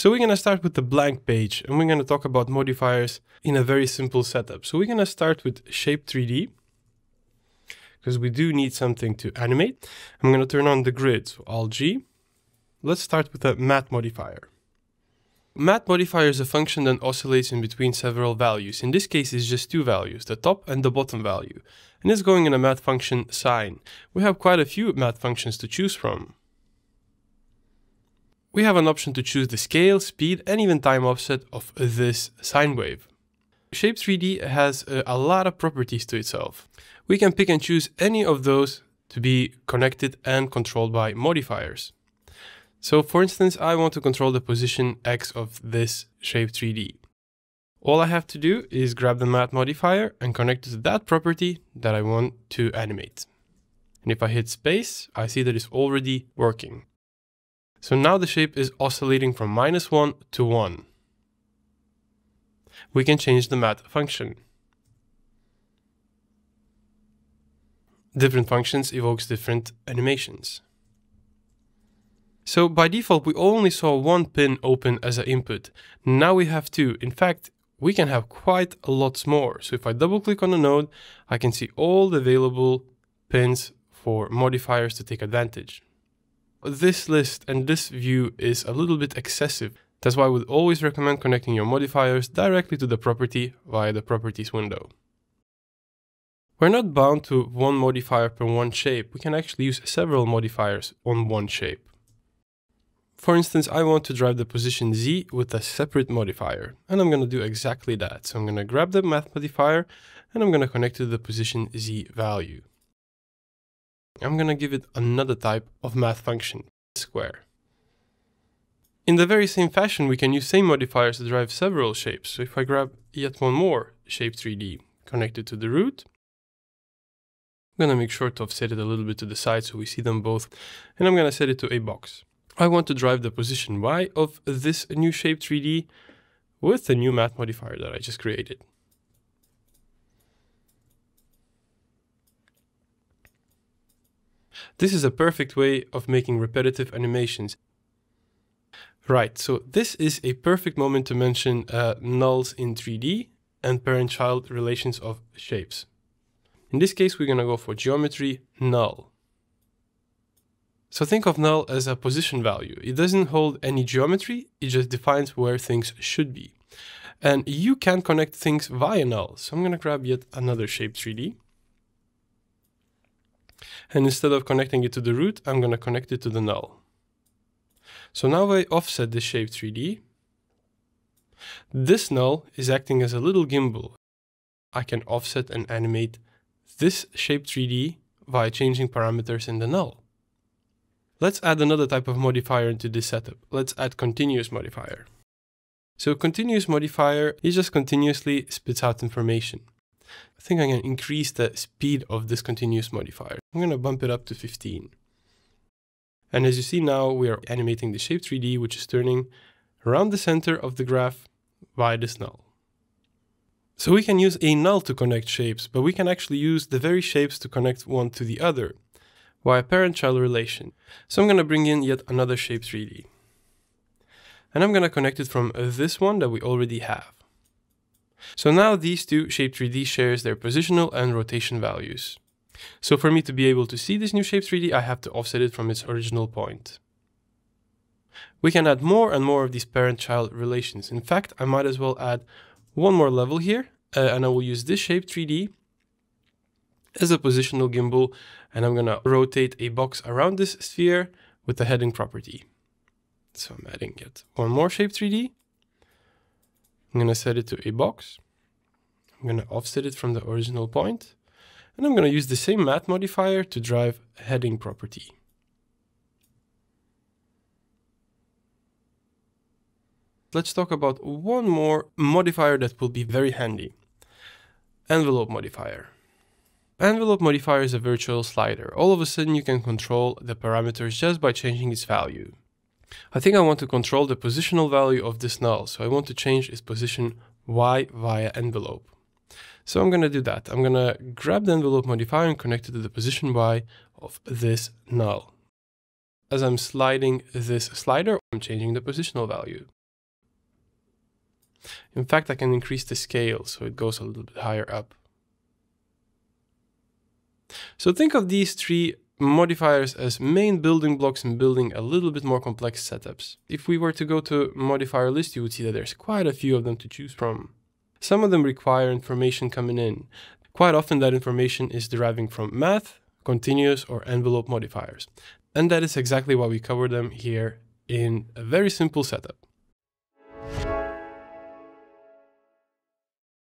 So we're going to start with the blank page and we're going to talk about modifiers in a very simple setup. So we're going to start with shape 3D because we do need something to animate. I'm going to turn on the grid, so Alt G. Let's start with a mat modifier. Mat modifier is a function that oscillates in between several values. In this case, it's just two values, the top and the bottom value. And it's going in a mat function sine. We have quite a few mat functions to choose from we have an option to choose the scale, speed, and even time offset of this sine wave. Shape 3D has uh, a lot of properties to itself. We can pick and choose any of those to be connected and controlled by modifiers. So for instance, I want to control the position X of this shape 3D. All I have to do is grab the mat modifier and connect it to that property that I want to animate. And if I hit space, I see that it's already working. So now the shape is oscillating from minus 1 to 1. We can change the math function. Different functions evokes different animations. So by default, we only saw one pin open as an input. Now we have two. In fact, we can have quite a lot more. So if I double click on a node, I can see all the available pins for modifiers to take advantage. This list and this view is a little bit excessive. That's why I would always recommend connecting your modifiers directly to the property via the properties window. We're not bound to one modifier per one shape. We can actually use several modifiers on one shape. For instance, I want to drive the position Z with a separate modifier, and I'm going to do exactly that. So I'm going to grab the math modifier, and I'm going to connect to the position Z value. I'm gonna give it another type of math function, square. In the very same fashion, we can use same modifiers to drive several shapes. So if I grab yet one more shape 3D connected to the root, I'm gonna make sure to offset it a little bit to the side so we see them both, and I'm gonna set it to a box. I want to drive the position Y of this new shape 3D with the new math modifier that I just created. This is a perfect way of making repetitive animations. Right, so this is a perfect moment to mention uh, nulls in 3D and parent-child relations of shapes. In this case, we're going to go for geometry null. So think of null as a position value. It doesn't hold any geometry, it just defines where things should be. And you can connect things via null. So I'm going to grab yet another shape 3D. And instead of connecting it to the root, I'm going to connect it to the null. So now I offset the shape 3D. This null is acting as a little gimbal. I can offset and animate this shape 3D via changing parameters in the null. Let's add another type of modifier into this setup. Let's add continuous modifier. So continuous modifier, it just continuously spits out information. I think I'm going to increase the speed of this continuous modifier. I'm going to bump it up to 15. And as you see now, we are animating the shape 3D, which is turning around the center of the graph via this null. So we can use a null to connect shapes, but we can actually use the very shapes to connect one to the other via parent-child relation. So I'm going to bring in yet another shape 3D. And I'm going to connect it from this one that we already have. So now these two Shape3D shares their positional and rotation values. So for me to be able to see this new Shape3D, I have to offset it from its original point. We can add more and more of these parent-child relations. In fact, I might as well add one more level here, uh, and I will use this Shape3D as a positional gimbal, and I'm gonna rotate a box around this sphere with the heading property. So I'm adding it one more Shape3D, I'm going to set it to a box. I'm going to offset it from the original point, And I'm going to use the same math modifier to drive heading property. Let's talk about one more modifier that will be very handy. Envelope modifier. Envelope modifier is a virtual slider. All of a sudden you can control the parameters just by changing its value. I think I want to control the positional value of this null. So I want to change its position y via envelope. So I'm going to do that. I'm going to grab the envelope modifier and connect it to the position y of this null. As I'm sliding this slider, I'm changing the positional value. In fact, I can increase the scale so it goes a little bit higher up. So think of these three modifiers as main building blocks in building a little bit more complex setups. If we were to go to modifier list, you would see that there's quite a few of them to choose from. Some of them require information coming in. Quite often that information is deriving from math, continuous or envelope modifiers. And that is exactly why we cover them here in a very simple setup.